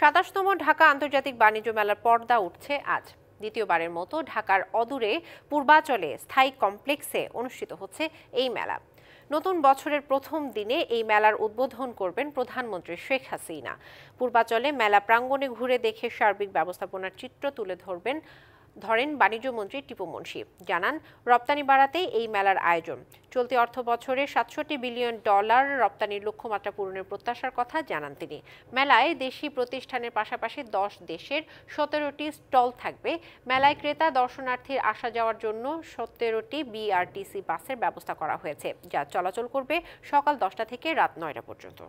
সাতাশতম ঢাকা আন্তর্জাতিক বাণিজ্য মেলার পর্দা উঠছে আজ দ্বিতীয়বারের মতো ঢাকার অদূরে পূর্বাচলে স্থায়ী কমপ্লেক্সে অনুষ্ঠিত হচ্ছে এই মেলা নতুন বছরের প্রথম দিনে এই মেলার উদ্বোধন করবেন প্রধানমন্ত্রী শেখ হাসিনা পূর্বাচলে মেলা প্রাঙ্গণে ঘুরে দেখে সার্বিক ব্যবস্থাপনার চিত্র তুলে ধরবেন ধরেন বাণিজ্যমন্ত্রী টিপু মুন্সি জানান রপ্তানি বাড়াতে এই মেলার আয়োজন চলতি অর্থ বছরে সাতষট্টি বিলিয়ন ডলার রপ্তানির লক্ষ্যমাত্রা পূরণের প্রত্যাশার কথা জানান তিনি মেলায় দেশি প্রতিষ্ঠানের পাশাপাশি দশ দেশের সতেরোটি স্টল থাকবে মেলায় ক্রেতা দর্শনার্থীর আসা যাওয়ার জন্য সতেরোটি বিআরটিসি বাসের ব্যবস্থা করা হয়েছে যা চলাচল করবে সকাল দশটা থেকে রাত নয়টা পর্যন্ত